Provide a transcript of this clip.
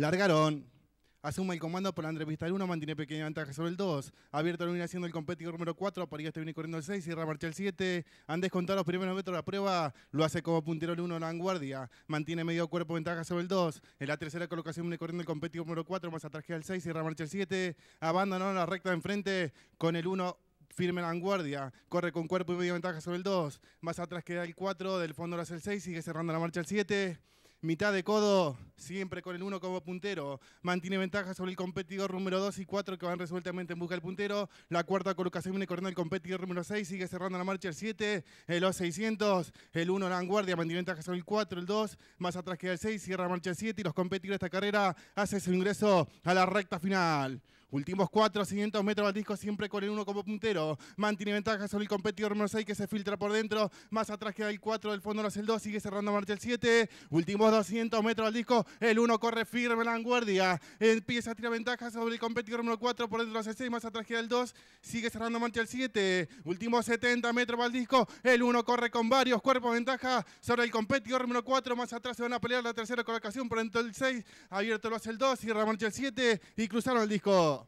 Largaron. Asuma el comando por la entrevista del 1, mantiene pequeña ventaja sobre el 2. Abierto viene haciendo el competidor número 4, está viene corriendo el 6, y marcha el 7. Han descontado los primeros metros de la prueba, lo hace como puntero el 1 en la vanguardia. Mantiene medio cuerpo ventaja sobre el 2. En la tercera colocación viene corriendo el competidor número 4, más atrás queda el 6, y marcha el 7. Abandonaron la recta de enfrente con el 1 firme en vanguardia, corre con cuerpo y medio ventaja sobre el 2. Más atrás queda el 4, del fondo lo hace el 6, sigue cerrando la marcha el 7 mitad de codo, siempre con el 1 como puntero. Mantiene ventaja sobre el competidor número 2 y 4 que van resueltamente en busca del puntero. La cuarta colocación viene corriendo el competidor número 6, sigue cerrando la marcha el 7, el o 600, el 1 vanguardia, mantiene ventaja sobre el 4, el 2, más atrás queda el 6, cierra la marcha el 7 y los competidores de esta carrera hacen su ingreso a la recta final. Últimos 400 metros al disco, siempre con el 1 como puntero. Mantiene ventaja sobre el competidor número 6 que se filtra por dentro. Más atrás queda el 4 del fondo, lo hace el 2. Sigue cerrando marcha el 7. Últimos 200 metros al disco, El 1 corre firme la vanguardia. Empieza a tirar ventaja sobre el competidor número 4 por dentro, lo hace el 6. Más atrás queda el 2. Sigue cerrando marcha el 7. Últimos 70 metros al disco, El 1 corre con varios cuerpos. Ventaja sobre el competidor número 4. Más atrás se van a pelear la tercera colocación por dentro el 6. Abierto lo hace el 2. Cierra marcha el 7. Y cruzaron el disco.